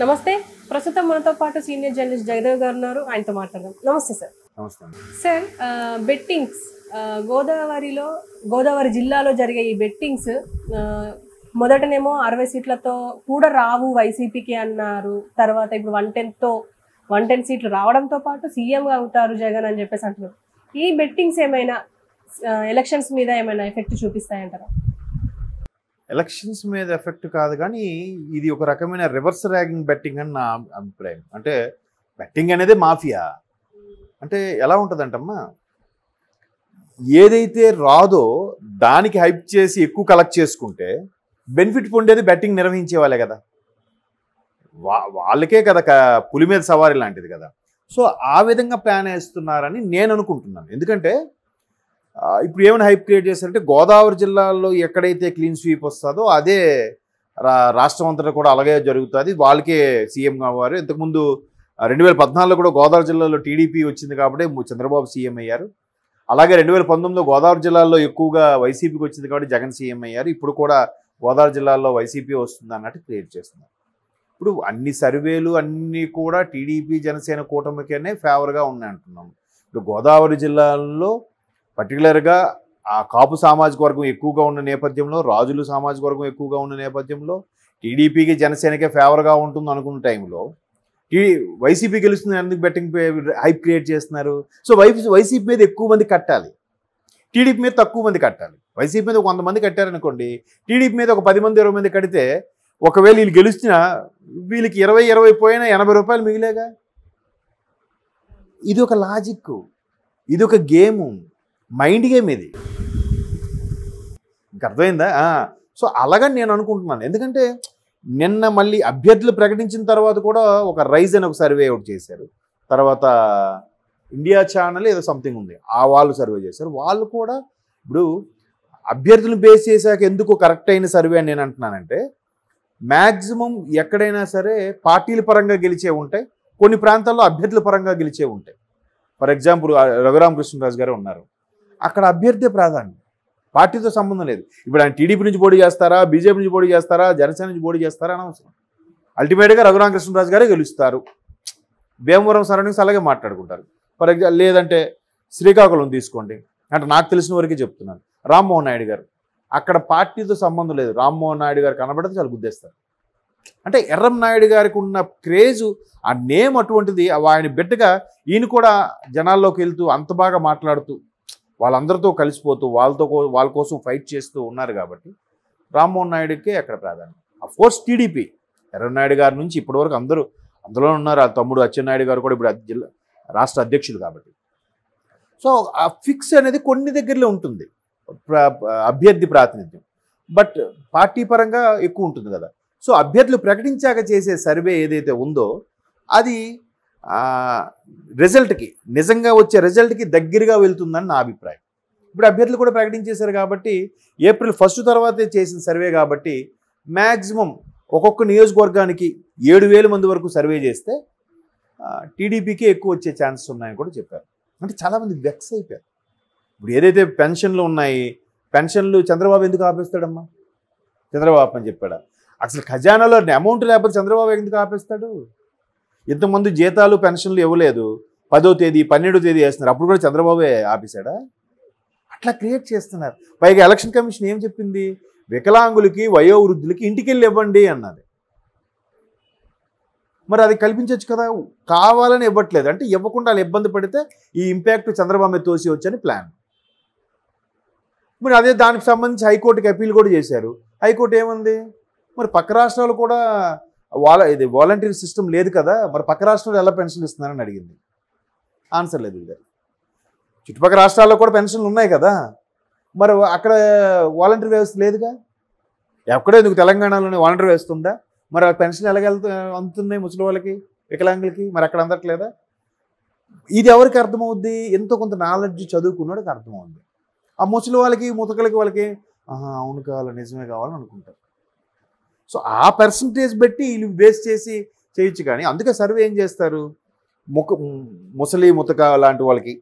నమస్తే ప్రస్తుతం మనతో పాటు సీనియర్ జర్నలిస్ట్ జగదేవ్ గారు ఉన్నారు ఆయనతో మాట్లాడదాం నమస్తే సార్ సార్ బెట్టింగ్స్ గోదావరిలో గోదావరి జిల్లాలో జరిగే ఈ బెట్టింగ్స్ మొదటనేమో అరవై సీట్లతో కూడా రావు వైసీపీకి అన్నారు తర్వాత ఇప్పుడు వన్ టెన్తో వన్ టెన్ సీట్లు రావడంతో పాటు సీఎంగా అవుతారు జగన్ అని చెప్పేసి అంటున్నారు ఈ బెట్టింగ్స్ ఏమైనా ఎలక్షన్స్ మీద ఏమైనా ఎఫెక్ట్ చూపిస్తాయంటారా ఎలక్షన్స్ మీద ఎఫెక్ట్ కాదు కానీ ఇది ఒక రకమైన రివర్స్ ర్యాగింగ్ బెట్టింగ్ అని నా అభిప్రాయం అంటే బెట్టింగ్ అనేది మాఫియా అంటే ఎలా ఉంటుందంటమ్మా ఏదైతే రాదో దానికి హైప్ చేసి ఎక్కువ కలెక్ట్ చేసుకుంటే బెనిఫిట్ పొందేది బెట్టింగ్ నిర్వహించే వాళ్ళే కదా వా వాళ్ళకే కదా పులి మీద సవారీ లాంటిది కదా సో ఆ విధంగా ప్లాన్ వేస్తున్నారని నేను అనుకుంటున్నాను ఎందుకంటే ఇప్పుడు ఏమైనా హైప్ క్రియేట్ చేశారంటే గోదావరి జిల్లాలో ఎక్కడైతే క్లీన్ స్వీప్ వస్తుందో అదే రాష్ట్రం అంతటా కూడా అలాగే జరుగుతుంది వాళ్ళకే సీఎం కావారు ఇంతకుముందు రెండు వేల పద్నాలుగులో కూడా గోదావరి జిల్లాలో టీడీపీ వచ్చింది కాబట్టి చంద్రబాబు సీఎం అయ్యారు అలాగే రెండు వేల పంతొమ్మిదిలో గోదావరి జిల్లాలో ఎక్కువగా వైసీపీకి వచ్చింది కాబట్టి జగన్ సీఎం అయ్యారు ఇప్పుడు కూడా గోదావరి జిల్లాలో వైసీపీ వస్తుంది అన్నట్టు క్రియేట్ చేస్తున్నారు ఇప్పుడు అన్ని సర్వేలు అన్నీ కూడా టీడీపీ జనసేన కూటమికేనే ఫేవర్గా ఉన్నాయి అంటున్నాము ఇప్పుడు గోదావరి జిల్లాలో పర్టికులర్గా ఆ కాపు సామాజిక వర్గం ఎక్కువగా ఉన్న నేపథ్యంలో రాజులు సామాజిక వర్గం ఎక్కువగా ఉన్న నేపథ్యంలో టీడీపీకి జనసేనకే ఫేవర్గా ఉంటుంది అనుకున్న టైంలో ఈ వైసీపీ గెలుస్తుంది ఎందుకు బెట్టింగ్ హైప్ క్రియేట్ చేస్తున్నారు సో వై వైసీపీ మీద ఎక్కువ మంది కట్టాలి టీడీపీ మీద తక్కువ మంది కట్టాలి వైసీపీ మీద వంద మంది కట్టారనుకోండి టీడీపీ మీద ఒక పది మంది ఇరవై మంది కడితే ఒకవేళ వీళ్ళు గెలిచినా వీళ్ళకి ఇరవై ఇరవై పోయినా ఎనభై రూపాయలు మిగిలేగా ఇది ఒక లాజిక్ ఇది ఒక గేము మైండ్ గేమ్ ఇది ఇంక అర్థమైందా సో అలాగని నేను అనుకుంటున్నాను ఎందుకంటే నిన్న మళ్ళీ అభ్యర్థులు ప్రకటించిన తర్వాత కూడా ఒక రైజ్ అని ఒక సర్వే ఒకటి చేశారు తర్వాత ఇండియా ఛానల్ ఏదో సంథింగ్ ఉంది ఆ వాళ్ళు సర్వే చేశారు వాళ్ళు కూడా ఇప్పుడు అభ్యర్థులు బేస్ చేశాక ఎందుకు కరెక్ట్ అయిన సర్వే అని నేను అంటున్నానంటే మ్యాక్సిమం ఎక్కడైనా సరే పార్టీల పరంగా గెలిచే ఉంటాయి కొన్ని ప్రాంతాల్లో అభ్యర్థుల పరంగా గెలిచే ఉంటాయి ఫర్ ఎగ్జాంపుల్ రఘురామకృష్ణరాజు గారు ఉన్నారు అక్కడ అభ్యర్థి ప్రాధాన్యం పార్టీతో సంబంధం లేదు ఇప్పుడు ఆయన టీడీపీ నుంచి పోటీ చేస్తారా బీజేపీ నుంచి పోటీ చేస్తారా జనసేన నుంచి పోటీ చేస్తారా అని అవసరం అల్టిమేట్గా రఘురామకృష్ణరాజు గారే గెలుస్తారు భీమవరం సరౌండింగ్స్ అలాగే మాట్లాడుకుంటారు ఫర్ ఎగ్జాంపుల్ లేదంటే శ్రీకాకుళం తీసుకోండి అంటే నాకు తెలిసిన వరకే చెప్తున్నాను రామ్మోహన్ నాయుడు గారు అక్కడ పార్టీతో సంబంధం లేదు రామ్మోహన్ నాయుడు గారు కనబడితే చాలా గుద్దేస్తారు అంటే ఎర్రం నాయుడు గారికి ఉన్న క్రేజు ఆ నేమ్ అటువంటిది ఆయన బిడ్డగా ఈయన కూడా జనాల్లోకి వెళ్తూ అంత బాగా మాట్లాడుతూ వాళ్ళందరితో కలిసిపోతూ వాళ్ళతో వాళ్ళ కోసం ఫైట్ చేస్తూ ఉన్నారు కాబట్టి రామ్మోహన్ నాయుడుకే అక్కడ ప్రాధాన్యం కోర్స్ టీడీపీ ఎర్రనాయుడు గారి నుంచి ఇప్పటివరకు అందరూ అందులో ఉన్నారు ఆ తమ్ముడు అచ్చెన్నాయుడు గారు కూడా ఇప్పుడు జిల్లా రాష్ట్ర అధ్యక్షులు కాబట్టి సో ఆ ఫిక్స్ అనేది కొన్ని దగ్గరలో ఉంటుంది అభ్యర్థి ప్రాతినిధ్యం బట్ పార్టీ పరంగా ఎక్కువ ఉంటుంది కదా సో అభ్యర్థులు ప్రకటించాక చేసే సర్వే ఏదైతే ఉందో అది రిజల్ట్కి నిజంగా వచ్చే రిజల్ట్కి దగ్గరగా వెళ్తుందని నా అభిప్రాయం ఇప్పుడు అభ్యర్థులు కూడా ప్రకటించేశారు కాబట్టి ఏప్రిల్ ఫస్ట్ తర్వాతే చేసిన సర్వే కాబట్టి మ్యాక్సిమం ఒక్కొక్క నియోజకవర్గానికి ఏడు వేల మంది వరకు సర్వే చేస్తే టీడీపీకే ఎక్కువ వచ్చే ఛాన్సెస్ ఉన్నాయని కూడా చెప్పారు అంటే చాలామంది వెక్స్ అయిపోయారు ఇప్పుడు ఏదైతే పెన్షన్లు ఉన్నాయి పెన్షన్లు చంద్రబాబు ఎందుకు ఆపేస్తాడమ్మా చంద్రబాబు అని చెప్పాడు అసలు ఖజానాలో అమౌంట్ లేకపోతే చంద్రబాబు ఎందుకు ఆపేస్తాడు ఇంతకుముందు జీతాలు పెన్షన్లు ఇవ్వలేదు పదో తేదీ పన్నెండో తేదీ వేస్తున్నారు అప్పుడు కూడా చంద్రబాబే ఆపేశాడా అట్లా క్రియేట్ చేస్తున్నారు పైగా ఎలక్షన్ కమిషన్ ఏం చెప్పింది వికలాంగులకి వయోవృద్ధులకి ఇంటికి వెళ్ళి ఇవ్వండి అన్నది మరి అది కల్పించవచ్చు కదా కావాలని ఇవ్వట్లేదు అంటే ఇవ్వకుండా ఇబ్బంది పడితే ఈ ఇంపాక్ట్ చంద్రబాబు తోసి వచ్చని ప్లాన్ మరి అదే దానికి సంబంధించి హైకోర్టుకి అప్పీల్ కూడా చేశారు హైకోర్టు ఏముంది మరి పక్క రాష్ట్రాలు కూడా వాల ఇది వాలంటీర్ సిస్టమ్ లేదు కదా మరి పక్క రాష్ట్రంలో ఎలా పెన్షన్ ఇస్తున్నారని అడిగింది ఆన్సర్ లేదు ఇది చుట్టుపక్కల రాష్ట్రాల్లో కూడా పెన్షన్లు ఉన్నాయి కదా మరి అక్కడ వాలంటీర్ వ్యవస్థ లేదుగా ఎక్కడో ఎందుకు తెలంగాణలోనే వాలంటీర్ వ్యవస్థ ఉందా మరి పెన్షన్ ఎలాగ అందుతున్నాయి ముసలి వాళ్ళకి వికలాంగులకి మరి అక్కడ అందట్లేదా ఇది ఎవరికి అర్థమవుద్ది ఎంతో కొంత నాలెడ్జ్ చదువుకున్నోడికి అర్థమవుద్ది ఆ ముసలి వాళ్ళకి ముతకలకి వాళ్ళకి అవును కావాలి నిజమే కావాలని అనుకుంటారు సో ఆ పర్సంటేజ్ బట్టి వీళ్ళు బేస్ చేసి చేయొచ్చు కానీ అందుకే సర్వే ఏం చేస్తారు ముఖ ముసలి ముతక లాంటి వాళ్ళకి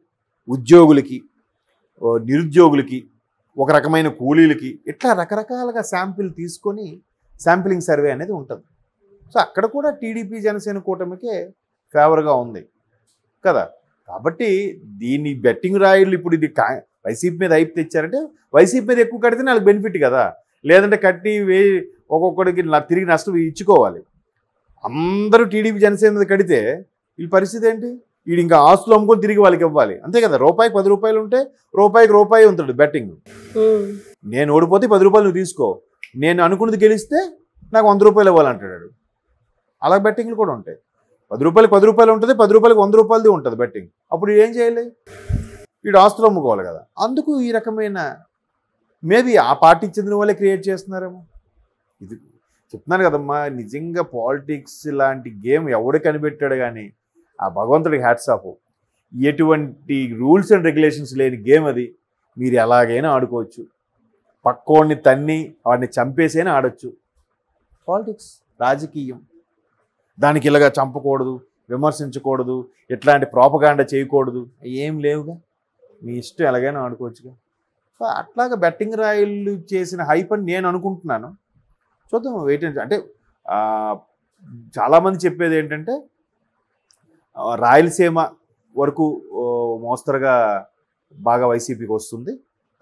ఉద్యోగులకి నిరుద్యోగులకి ఒక రకమైన కూలీలకి ఇట్లా రకరకాలుగా శాంపిల్ తీసుకొని శాంపిలింగ్ సర్వే అనేది ఉంటుంది సో అక్కడ కూడా టీడీపీ జనసేన కూటమికే ఫేవర్గా ఉంది కదా కాబట్టి దీన్ని బెట్టింగ్ రాయలు ఇప్పుడు ఇది వైసీపీ మీద అయిపు తెచ్చారంటే వైసీపీ మీద ఎక్కువ కడితే నాకు బెనిఫిట్ కదా లేదంటే కట్టి వే ఒక్కొక్కడికి తిరిగి నష్టం ఇచ్చుకోవాలి అందరూ టీడీపీ జనసేన కడితే వీళ్ళ పరిస్థితి ఏంటి వీడు ఇంకా ఆస్తులు అమ్ముకొని తిరిగి వాళ్ళకి ఇవ్వాలి అంతే కదా రూపాయికి పది రూపాయలు ఉంటే రూపాయికి రూపాయి ఉంటాడు బెట్టింగ్ నేను ఓడిపోతే పది రూపాయలు నువ్వు తీసుకో నేను అనుకున్నది గెలిస్తే నాకు వంద రూపాయలు ఇవ్వాలంటాడు అలాగే బెట్టింగ్లు కూడా ఉంటాయి పది రూపాయలు పది రూపాయలు ఉంటుంది పది రూపాయలకి వంద రూపాయలది ఉంటుంది బెట్టింగ్ అప్పుడు ఏం చేయాలి వీడు ఆస్తులు అమ్ముకోవాలి కదా అందుకు ఈ రకమైన మేబీ ఆ పార్టీకి చెందిన వాళ్ళే క్రియేట్ చేస్తున్నారేమో ఇది చెప్తున్నాను కదమ్మా నిజంగా పాలిటిక్స్ లాంటి గేమ్ ఎవడు కనిపెట్టాడు కానీ ఆ భగవంతుడికి హ్యాట్స్ ఆఫ్ ఎటువంటి రూల్స్ అండ్ రెగ్యులేషన్స్ లేని గేమ్ అది మీరు ఎలాగైనా ఆడుకోవచ్చు పక్కోడిని తన్ని వాడిని చంపేసైనా ఆడొచ్చు పాలిటిక్స్ రాజకీయం దానికి ఇలాగా చంపకూడదు విమర్శించకూడదు ఇట్లాంటి ప్రోపగాండ చేయకూడదు ఏం లేవుగా మీ ఇష్టం ఎలాగైనా ఆడుకోవచ్చుగా అట్లాగా బెట్టింగ్ రాయిల్ చేసిన హైప్ అని నేను అనుకుంటున్నాను చూద్దాం వెయిట్ అంటే చాలామంది చెప్పేది ఏంటంటే రాయలసీమ వరకు మోస్తరుగా బాగా వైసీపీకి వస్తుంది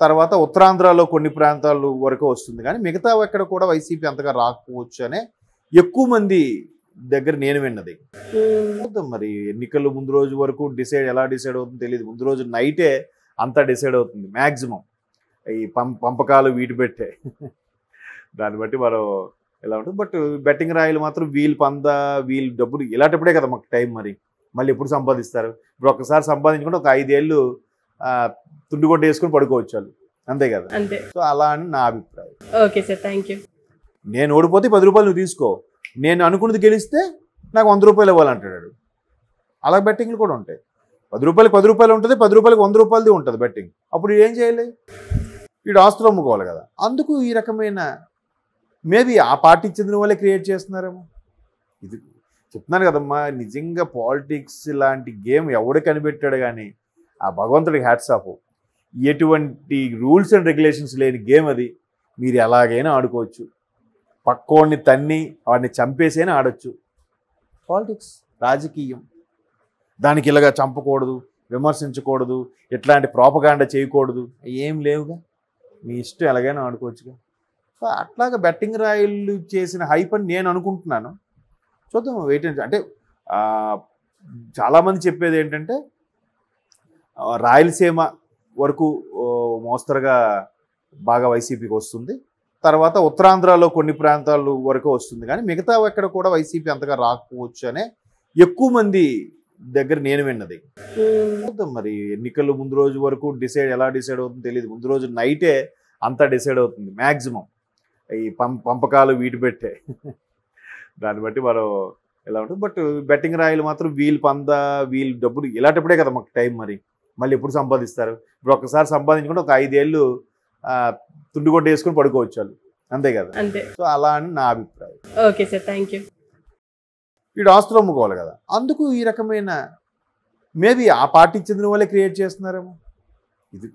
తర్వాత ఉత్తరాంధ్రలో కొన్ని ప్రాంతాలు వరకు వస్తుంది కానీ మిగతా ఎక్కడ కూడా వైసీపీ అంతగా రాకపోవచ్చు అనే ఎక్కువ మంది దగ్గర నేను విన్నది మరి ఎన్నికలు ముందు రోజు వరకు డిసైడ్ ఎలా డిసైడ్ అవుతుందో తెలియదు ముందు రోజు నైటే అంతా డిసైడ్ అవుతుంది మ్యాక్సిమం ఈ పంపకాలు వీటి పెట్టే దాన్ని బట్టి మనం ఎలా ఉంటుంది బట్ బెట్టింగ్ రాయలు మాత్రం వీళ్ళు పంద వీళ్ళు డబ్బులు ఇలాంటప్పుడే కదా మాకు టైం మరి మళ్ళీ ఎప్పుడు సంపాదిస్తారు ఇప్పుడు ఒక్కసారి సంపాదించుకుంటే ఒక ఐదేళ్ళు తుండు కొట్టు వేసుకుని పడుకోవచ్చు వాళ్ళు అంతే కదా అంతే సో అలా అని నా అభిప్రాయం ఓకే సార్ థ్యాంక్ యూ నేను ఓడిపోతే పది రూపాయలు నువ్వు తీసుకో నేను అనుకున్నది గెలిస్తే నాకు వంద రూపాయలు ఇవ్వాలంటాడు అలా బెట్టింగ్లు కూడా ఉంటాయి పది రూపాయలు పది రూపాయలు ఉంటుంది పది రూపాయలకి వంద రూపాయలది ఉంటుంది బెట్టింగ్ అప్పుడు ఏం చేయాలి వీడు ఆస్తులు అమ్ముకోవాలి కదా అందుకు ఈ రకమైన మేబీ ఆ పార్టీకి చెందిన వాళ్ళే క్రియేట్ చేస్తున్నారేమో ఇది చెప్తున్నాను కదమ్మా నిజంగా పాలిటిక్స్ లాంటి గేమ్ ఎవడు కనిపెట్టాడు కానీ ఆ భగవంతుడికి హ్యాట్స్ ఆఫ్ ఎటువంటి రూల్స్ అండ్ రెగ్యులేషన్స్ లేని గేమ్ అది మీరు ఎలాగైనా ఆడుకోవచ్చు పక్కోడిని తన్ని వాడిని చంపేసైనా ఆడచ్చు పాలిటిక్స్ రాజకీయం దానికి ఇలాగా చంపకూడదు విమర్శించకూడదు ఇట్లాంటి ప్రోపగాండ చేయకూడదు ఏం లేవుగా మీ ఇష్టం ఎలాగైనా ఆడుకోవచ్చుగా సో అట్లాగా బెట్టింగ్ రాయలు చేసిన హైప్ అని నేను అనుకుంటున్నాను చూద్దాం వెయిట్ అంటే చాలామంది చెప్పేది ఏంటంటే రాయలసీమ వరకు మోస్తరుగా బాగా వైసీపీకి వస్తుంది తర్వాత ఉత్తరాంధ్రలో కొన్ని ప్రాంతాల వరకు వస్తుంది కానీ మిగతా ఎక్కడ కూడా వైసీపీ అంతగా రాకపోవచ్చు అనే ఎక్కువ మంది దగ్గర నేను విన్నది చూద్దాం మరి ఎన్నికలు ముందు రోజు వరకు డిసైడ్ ఎలా డిసైడ్ అవుతుందో తెలియదు ముందు రోజు నైటే అంతా డిసైడ్ అవుతుంది మ్యాక్సిమం ఈ పంపకాలు వీటి పెట్టే దాన్ని బట్టి మనం ఇలా ఉంటుంది బట్ బెట్టింగ్ రాయలు మాత్రం వీళ్ళు పంద వీళ్ళు డబ్బులు ఇలాంటప్పుడే కదా మాకు టైం మరి మళ్ళీ ఎప్పుడు సంపాదిస్తారు ఇప్పుడు ఒకసారి సంపాదించుకుంటే ఒక ఐదేళ్ళు తుండుగొడ్డ వేసుకుని పడుకోవచ్చు వాళ్ళు అంతే కదా సో అలా అని నా అభిప్రాయం ఓకే సార్ థ్యాంక్ యూ వీడు ఆస్తులు అమ్ముకోవాలి కదా అందుకు ఈ రకమైన మేబీ ఆ పార్టీ చెందిన వాళ్ళే క్రియేట్ చేస్తున్నారేమో ఇది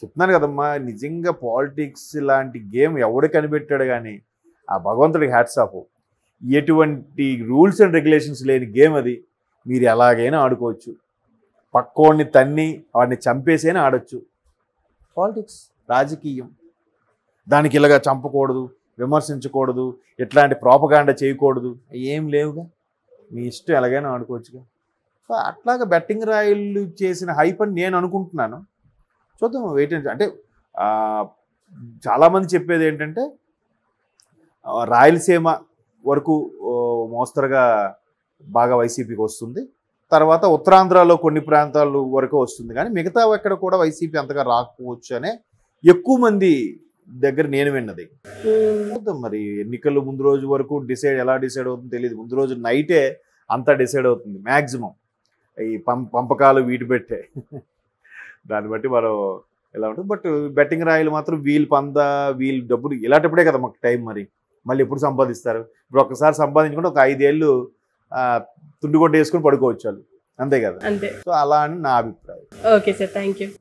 చెప్తున్నాను కదమ్మా నిజంగా పాలిటిక్స్ లాంటి గేమ్ ఎవడు కనిపెట్టాడు కానీ ఆ భగవంతుడికి హ్యాట్స్ ఆఫ్ ఎటువంటి రూల్స్ అండ్ రెగ్యులేషన్స్ లేని గేమ్ అది మీరు ఎలాగైనా ఆడుకోవచ్చు పక్కోడిని తన్ని వాడిని చంపేసైనా ఆడచ్చు పాలిటిక్స్ రాజకీయం దానికి ఇలాగా చంపకూడదు విమర్శించకూడదు ఇట్లాంటి ప్రోపగాండ చేయకూడదు ఏం లేవుగా మీ ఇష్టం ఎలాగైనా ఆడుకోవచ్చుగా అట్లాగా బెట్టింగ్ రాయిల్ చేసిన హైప్ అని నేను అనుకుంటున్నాను చూద్దాం వెయిట్ అంటే చాలామంది చెప్పేది ఏంటంటే రాయలసీమ వరకు మోస్తరుగా బాగా వైసీపీకి వస్తుంది తర్వాత ఉత్తరాంధ్రలో కొన్ని ప్రాంతాల వరకు వస్తుంది కానీ మిగతా ఎక్కడ కూడా వైసీపీ అంతగా రాకపోవచ్చు అనే ఎక్కువ మంది దగ్గర నేను విన్నది మరి ఎన్నికలు ముందు రోజు వరకు డిసైడ్ ఎలా డిసైడ్ అవుతుందో తెలియదు ముందు రోజు నైటే అంతా డిసైడ్ అవుతుంది మ్యాక్సిమం ఈ పంపకాలు వీటి పెట్టే దాన్ని బట్టి మనం ఎలా ఉంటుంది బట్ బెట్టింగ్ రాయలు మాత్రం వీళ్ళు పంద వీళ్ళు డబ్బులు ఇలాంటప్పుడే కదా మాకు టైం మరి మళ్ళీ ఎప్పుడు సంపాదిస్తారు ఇప్పుడు ఒకసారి సంపాదించుకుంటే ఒక ఐదేళ్ళు తుండుగొడ్డ వేసుకుని పడుకోవచ్చు వాళ్ళు అంతే కదా సో అలా అని నా అభిప్రాయం ఓకే సార్ థ్యాంక్